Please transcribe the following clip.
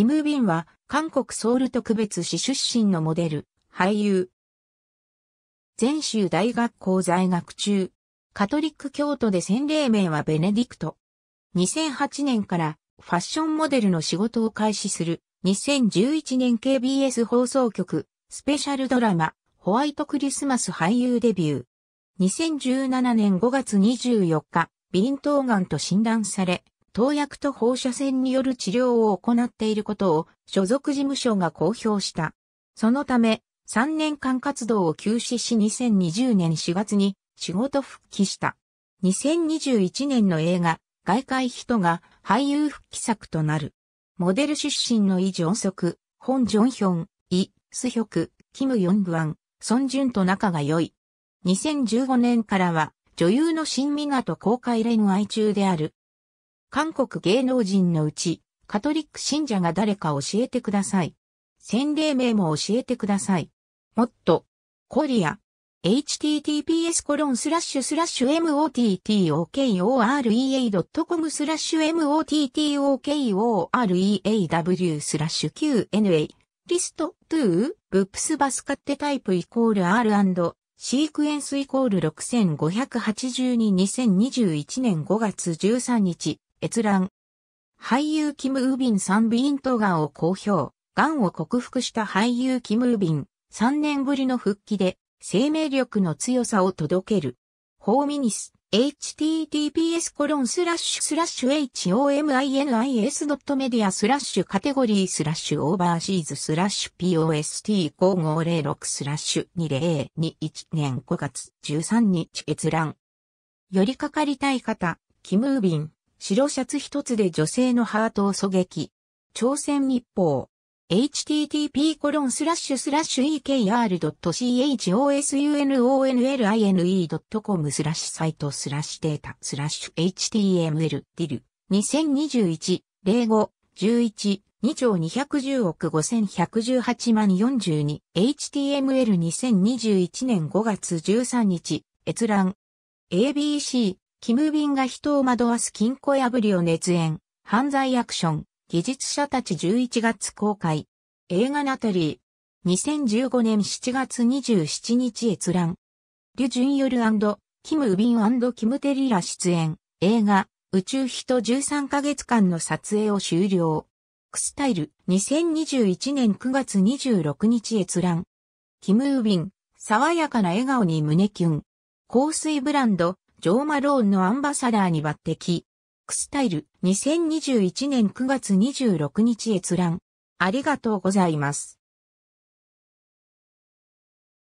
キム・ビンは、韓国ソウル特別市出身のモデル、俳優。全州大学校在学中。カトリック教徒で洗礼名はベネディクト。2008年からファッションモデルの仕事を開始する。2011年 KBS 放送局スペシャルドラマホワイトクリスマス俳優デビュー。2017年5月24日、ビントーガンと診断され、投薬と放射線による治療を行っていることを所属事務所が公表した。そのため、3年間活動を休止し2020年4月に仕事復帰した。2021年の映画、外界人が俳優復帰作となる。モデル出身のイ・ジョンソク、ホン・ジョンヒョン、イ・スヒョク、キム・ヨングアン、ソン・ジュンと仲が良い。2015年からは女優の新と公開恋愛中である韓国芸能人のうち、カトリック信者が誰か教えてください。洗礼名も教えてください。もっと、コリア、https コロンスラッシュスラッシュ mottokorea.com スラッシュ mottokorea.w スラッシュ qna リスト2ブップスバスカッテタイプイコール R& シークエンスイコール6582-2021年5月13日閲覧。俳優キム・ウビン3ビントガンを公表。ガンを克服した俳優キム・ウビン、3年ぶりの復帰で生命力の強さを届ける。ホーミニス、https コロンスラッシュスラッシュ h o m i n i s m e d i a スラッシュカテゴリースラッシュオーバーシーズスラッシュ post5506 スラッシュ2021年5月13日閲覧。寄りかかりたい方、キムービン。白シャツ一つで女性のハートを狙撃。朝鮮日報。http コロンスラッシュスラッシュ ekr.chosunonline.com スラッシュサイトスラッシュデータスラッシュ html ディル2021 05 11 2兆210億5118万 42HTML2021 年5月13日閲覧 ABC キムウィンが人を惑わす金庫破りを熱演、犯罪アクション、技術者たち11月公開。映画ナタリー。2015年7月27日閲覧。リュ・ジュンヨルキム・ウィンキム・テリラ出演。映画、宇宙人13ヶ月間の撮影を終了。クスタイル、2021年9月26日閲覧。キム・ウィン、爽やかな笑顔に胸キュン。香水ブランド、ジョー・マローンのアンバサダーに抜擢。クスタイル2021年9月26日閲覧。ありがとうございます。